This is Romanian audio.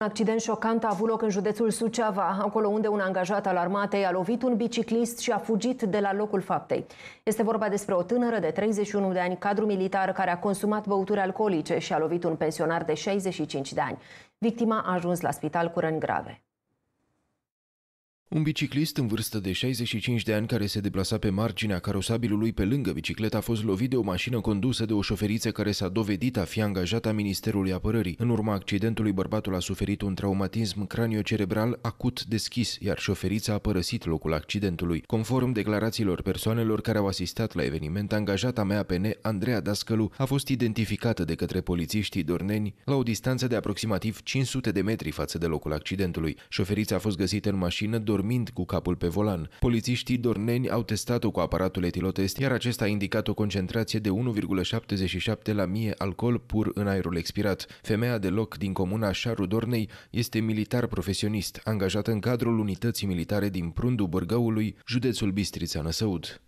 Un accident șocant a avut loc în județul Suceava, acolo unde un angajat al armatei a lovit un biciclist și a fugit de la locul faptei. Este vorba despre o tânără de 31 de ani, cadru militar, care a consumat băuturi alcoolice și a lovit un pensionar de 65 de ani. Victima a ajuns la spital cu răni grave. Un biciclist în vârstă de 65 de ani care se deplasa pe marginea carosabilului pe lângă bicicletă a fost lovit de o mașină condusă de o șoferiță care s-a dovedit a fi angajată a Ministerului Apărării. În urma accidentului, bărbatul a suferit un traumatism craniocerebral acut deschis, iar șoferița a părăsit locul accidentului. Conform declarațiilor persoanelor care au asistat la eveniment, angajata mea PN, Andreea Dascălu, a fost identificată de către polițiștii dorneni la o distanță de aproximativ 500 de metri față de locul accidentului. Șoferița a fost găsită în mașină, dormind cu capul pe volan. Polițiștii dorneni au testat-o cu aparatul etilotest, iar acesta a indicat o concentrație de 1,77 la mie alcool pur în aerul expirat. Femeia de loc din comuna Șaru Dornei este militar profesionist, angajat în cadrul unității militare din Prundu Bârgăului, județul Bistrița Năsăud.